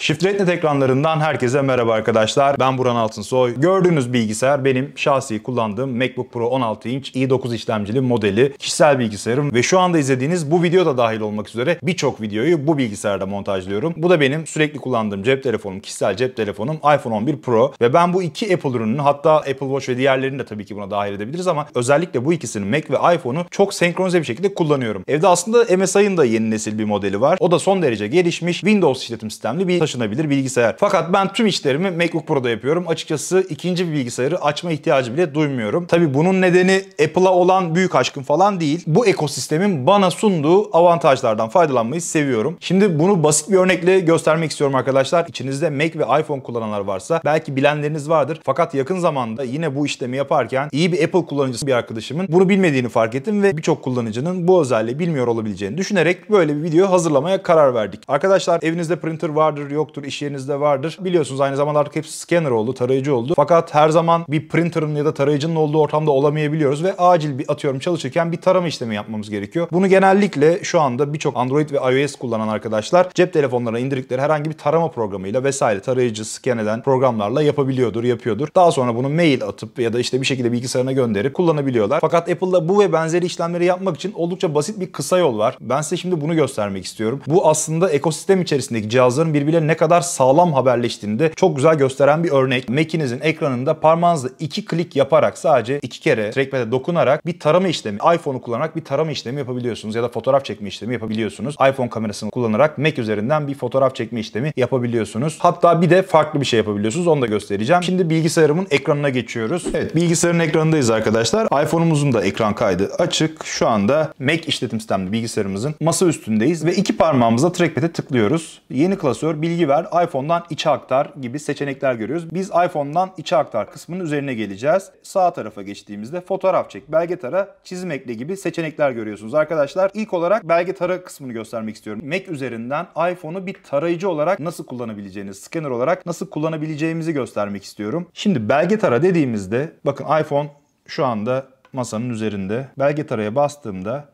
Shiftletnet ekranlarından herkese merhaba arkadaşlar. Ben Buran Altınsoy. Gördüğünüz bilgisayar benim şahsi kullandığım MacBook Pro 16 inç i9 işlemcili modeli kişisel bilgisayarım ve şu anda izlediğiniz bu video da dahil olmak üzere birçok videoyu bu bilgisayarda montajlıyorum. Bu da benim sürekli kullandığım cep telefonum, kişisel cep telefonum iPhone 11 Pro ve ben bu iki Apple ürününü hatta Apple Watch ve diğerlerini de tabii ki buna dahil edebiliriz ama özellikle bu ikisini Mac ve iPhone'u çok senkronize bir şekilde kullanıyorum. Evde aslında MSI'ın da yeni nesil bir modeli var. O da son derece gelişmiş Windows işletim sistemli bir taşınabilir bilgisayar. Fakat ben tüm işlerimi MacBook Pro'da yapıyorum. Açıkçası ikinci bir bilgisayarı açma ihtiyacı bile duymuyorum. Tabi bunun nedeni Apple'a olan büyük aşkım falan değil. Bu ekosistemin bana sunduğu avantajlardan faydalanmayı seviyorum. Şimdi bunu basit bir örnekle göstermek istiyorum arkadaşlar. İçinizde Mac ve iPhone kullananlar varsa belki bilenleriniz vardır. Fakat yakın zamanda yine bu işlemi yaparken iyi bir Apple kullanıcısı bir arkadaşımın bunu bilmediğini fark ettim ve birçok kullanıcının bu özelliği bilmiyor olabileceğini düşünerek böyle bir video hazırlamaya karar verdik. Arkadaşlar evinizde printer vardır, yoktur, iş yerinizde vardır. Biliyorsunuz aynı zamanda artık hepsi scanner oldu, tarayıcı oldu. Fakat her zaman bir printer'ın ya da tarayıcının olduğu ortamda olamayabiliyoruz ve acil bir atıyorum çalışırken bir tarama işlemi yapmamız gerekiyor. Bunu genellikle şu anda birçok Android ve iOS kullanan arkadaşlar cep telefonlarına indirdikleri herhangi bir tarama programıyla vesaire tarayıcı scan eden programlarla yapabiliyordur, yapıyordur. Daha sonra bunu mail atıp ya da işte bir şekilde bilgisayarına gönderip kullanabiliyorlar. Fakat Apple'da bu ve benzeri işlemleri yapmak için oldukça basit bir kısa yol var. Ben size şimdi bunu göstermek istiyorum. Bu aslında ekosistem içerisindeki cihazların birbirine ile ne kadar sağlam haberleştiğini de çok güzel gösteren bir örnek. Mac'inizin ekranında parmağınızla iki klik yaparak sadece iki kere trackpad'e dokunarak bir tarama işlemi, iPhone'u kullanarak bir tarama işlemi yapabiliyorsunuz ya da fotoğraf çekme işlemi yapabiliyorsunuz. iPhone kamerasını kullanarak Mac üzerinden bir fotoğraf çekme işlemi yapabiliyorsunuz. Hatta bir de farklı bir şey yapabiliyorsunuz. Onu da göstereceğim. Şimdi bilgisayarımın ekranına geçiyoruz. Evet bilgisayarın ekranındayız arkadaşlar. iPhone'umuzun da ekran kaydı açık. Şu anda Mac işletim sistemli bilgisayarımızın masa üstündeyiz ve iki parmağımızla trackpad'e tıklıyoruz. Yeni klasör bilgisayar bilgi ver, iPhone'dan içe aktar gibi seçenekler görüyoruz. Biz iPhone'dan içe aktar kısmının üzerine geleceğiz. Sağ tarafa geçtiğimizde fotoğraf çek, belge tara, çizim ekle gibi seçenekler görüyorsunuz. Arkadaşlar İlk olarak belge tara kısmını göstermek istiyorum. Mac üzerinden iPhone'u bir tarayıcı olarak nasıl kullanabileceğiniz, scanner olarak nasıl kullanabileceğimizi göstermek istiyorum. Şimdi belge tara dediğimizde bakın iPhone şu anda masanın üzerinde. Belge taraya bastığımda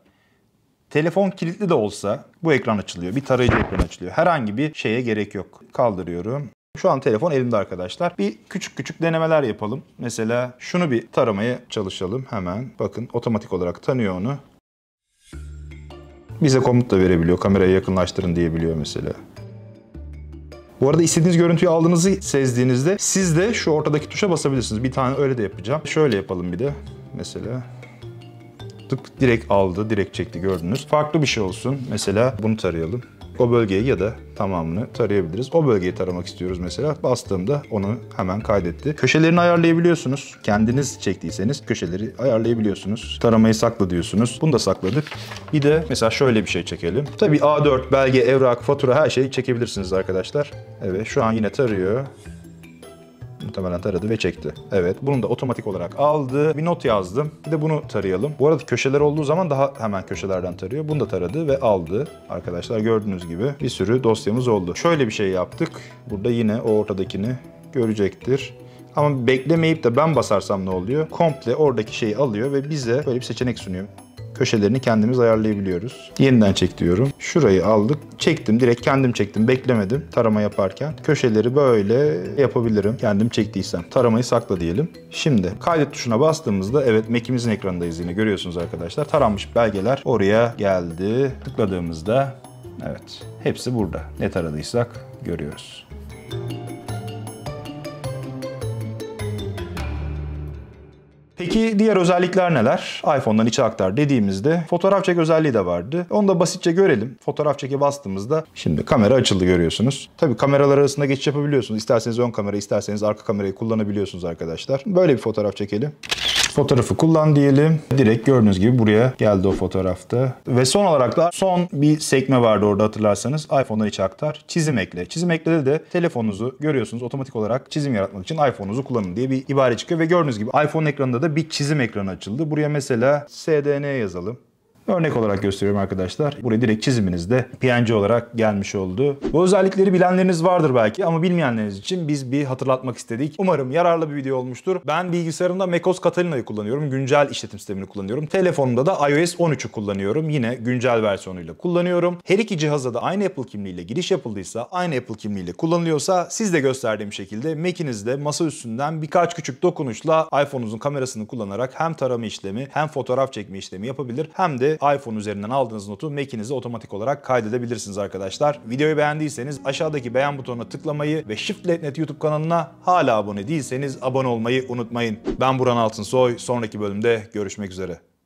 Telefon kilitli de olsa bu ekran açılıyor. Bir tarayıcı ekran açılıyor. Herhangi bir şeye gerek yok. Kaldırıyorum. Şu an telefon elimde arkadaşlar. Bir küçük küçük denemeler yapalım. Mesela şunu bir taramaya çalışalım hemen. Bakın otomatik olarak tanıyor onu. Bize komut da verebiliyor. Kamerayı yakınlaştırın diyebiliyor mesela. Bu arada istediğiniz görüntüyü aldığınızı sezdiğinizde siz de şu ortadaki tuşa basabilirsiniz. Bir tane öyle de yapacağım. Şöyle yapalım bir de mesela tık direkt aldı, direkt çekti gördünüz. Farklı bir şey olsun. Mesela bunu tarayalım. O bölgeyi ya da tamamını tarayabiliriz. O bölgeyi taramak istiyoruz mesela. Bastığımda onu hemen kaydetti. Köşelerini ayarlayabiliyorsunuz. Kendiniz çektiyseniz köşeleri ayarlayabiliyorsunuz. Taramayı sakla diyorsunuz. Bunu da sakladık. Bir de mesela şöyle bir şey çekelim. Tabii A4, belge, evrak, fatura her şeyi çekebilirsiniz arkadaşlar. Evet şu an yine tarıyor. Muhtemelen taradı ve çekti. Evet bunu da otomatik olarak aldı. Bir not yazdım. Bir de bunu tarayalım. Bu arada köşeler olduğu zaman daha hemen köşelerden tarıyor. Bunu da taradı ve aldı. Arkadaşlar gördüğünüz gibi bir sürü dosyamız oldu. Şöyle bir şey yaptık. Burada yine o ortadakini görecektir. Ama beklemeyip de ben basarsam ne oluyor? Komple oradaki şeyi alıyor ve bize böyle bir seçenek sunuyor köşelerini kendimiz ayarlayabiliyoruz. Yeniden çek diyorum. Şurayı aldık. Çektim. Direkt kendim çektim. Beklemedim tarama yaparken. Köşeleri böyle yapabilirim. Kendim çektiysem. Taramayı sakla diyelim. Şimdi kaydet tuşuna bastığımızda evet Mac'imizin ekranındayız yine görüyorsunuz arkadaşlar. Taranmış belgeler oraya geldi. Tıkladığımızda evet hepsi burada. Ne taradıysak görüyoruz. Peki diğer özellikler neler? iPhone'dan içe aktar dediğimizde fotoğraf çek özelliği de vardı. Onu da basitçe görelim. Fotoğraf çeke bastığımızda şimdi kamera açıldı görüyorsunuz. Tabi kameralar arasında geçiş yapabiliyorsunuz. İsterseniz ön kamera, isterseniz arka kamerayı kullanabiliyorsunuz arkadaşlar. Böyle bir fotoğraf çekelim. Fotoğrafı kullan diyelim. Direkt gördüğünüz gibi buraya geldi o fotoğrafta. Ve son olarak da son bir sekme vardı orada hatırlarsanız. iPhone'a içe aktar. Çizim ekle. Çizim eklede de telefonunuzu görüyorsunuz. Otomatik olarak çizim yaratmak için iPhone'unuzu kullanın diye bir ibare çıkıyor. Ve gördüğünüz gibi iPhone ekranında da bir çizim ekranı açıldı. Buraya mesela SDN yazalım. Örnek olarak gösteriyorum arkadaşlar. Buraya direkt çiziminizde PNG olarak gelmiş oldu. Bu özellikleri bilenleriniz vardır belki ama bilmeyenleriniz için biz bir hatırlatmak istedik. Umarım yararlı bir video olmuştur. Ben bilgisayarımda macOS Catalina'yı kullanıyorum. Güncel işletim sistemini kullanıyorum. Telefonumda da iOS 13'ü kullanıyorum. Yine güncel versiyonuyla kullanıyorum. Her iki cihaza da aynı Apple kimliğiyle giriş yapıldıysa, aynı Apple kimliğiyle kullanılıyorsa siz de gösterdiğim şekilde Mac'inizde masa üstünden birkaç küçük dokunuşla iPhone'unuzun kamerasını kullanarak hem tarama işlemi hem fotoğraf çekme işlemi yapabilir hem de iPhone üzerinden aldığınız notu Mac'inize otomatik olarak kaydedebilirsiniz arkadaşlar. Videoyu beğendiyseniz aşağıdaki beğen butonuna tıklamayı ve Shift.net YouTube kanalına hala abone değilseniz abone olmayı unutmayın. Ben Buran Altınsoy. Sonraki bölümde görüşmek üzere.